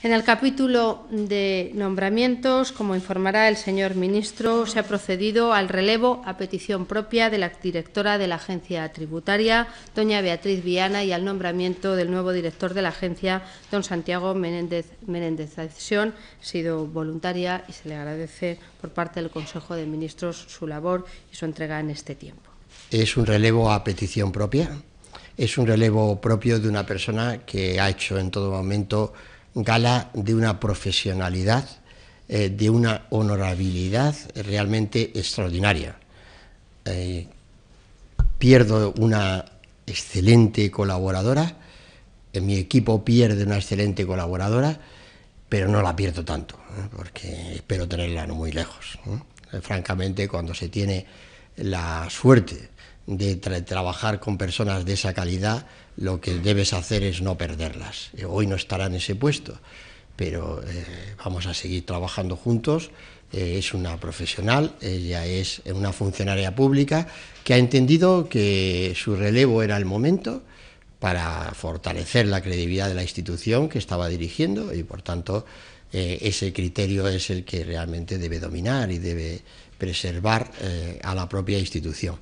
En el capítulo de nombramientos, como informará el señor ministro, se ha procedido al relevo a petición propia de la directora de la Agencia Tributaria, doña Beatriz Viana, y al nombramiento del nuevo director de la Agencia, don Santiago Menéndez. Menéndez. La decisión ha sido voluntaria y se le agradece por parte del Consejo de Ministros su labor y su entrega en este tiempo. Es un relevo a petición propia. Es un relevo propio de una persona que ha hecho en todo momento gala de una profesionalidad, eh, de una honorabilidad realmente extraordinaria. Eh, pierdo una excelente colaboradora, en mi equipo pierde una excelente colaboradora, pero no la pierdo tanto, ¿eh? porque espero tenerla muy lejos. Francamente, cuando se tiene la suerte de trabajar con personas de esa calidad, lo que debes hacer es no perderlas. Eh, hoy no estará en ese puesto, pero eh, vamos a seguir trabajando juntos. Eh, es una profesional, ella es una funcionaria pública que ha entendido que su relevo era el momento para fortalecer la credibilidad de la institución que estaba dirigiendo y, por tanto, ese criterio es el que realmente debe dominar y debe preservar a la propia institución.